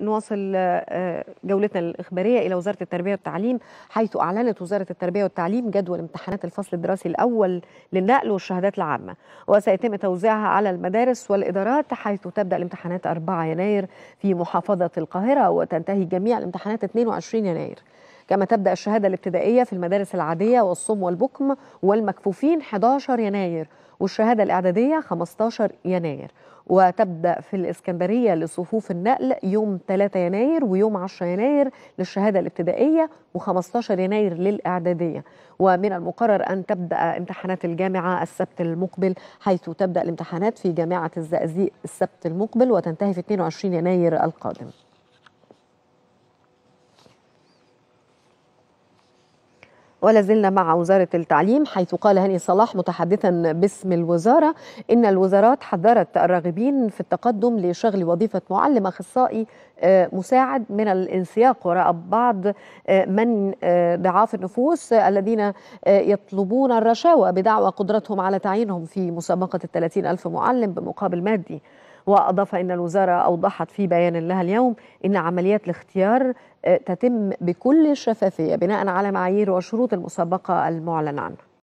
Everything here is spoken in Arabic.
نواصل آه، جولتنا الإخبارية إلى وزارة التربية والتعليم حيث أعلنت وزارة التربية والتعليم جدول امتحانات الفصل الدراسي الأول للنقل والشهادات العامة وسيتم توزيعها على المدارس والإدارات حيث تبدأ الامتحانات 4 يناير في محافظة القاهرة وتنتهي جميع الامتحانات 22 يناير كما تبدأ الشهادة الابتدائية في المدارس العادية والصم والبكم والمكفوفين 11 يناير والشهادة الإعدادية 15 يناير وتبدأ في الإسكندرية لصفوف النقل يوم 3 يناير ويوم 10 يناير للشهادة الابتدائية و15 يناير للإعدادية ومن المقرر أن تبدأ امتحانات الجامعة السبت المقبل حيث تبدأ الامتحانات في جامعة الزقازيق السبت المقبل وتنتهي في 22 يناير القادم ولا زلنا مع وزارة التعليم حيث قال هاني صلاح متحدثا باسم الوزارة إن الوزارات حذرت الراغبين في التقدم لشغل وظيفة معلم أخصائي آه، مساعد من الانسياق وراء بعض آه، من آه، ضعاف النفوس الذين يطلبون الرشاوى بدعوى قدرتهم على تعيينهم في مسابقة الثلاثين ألف معلم بمقابل مادي وأضاف أن الوزارة أوضحت في بيان لها اليوم أن عمليات الاختيار آه، تتم بكل شفافية بناء على معايير وشروط المسابقة المعلن عنها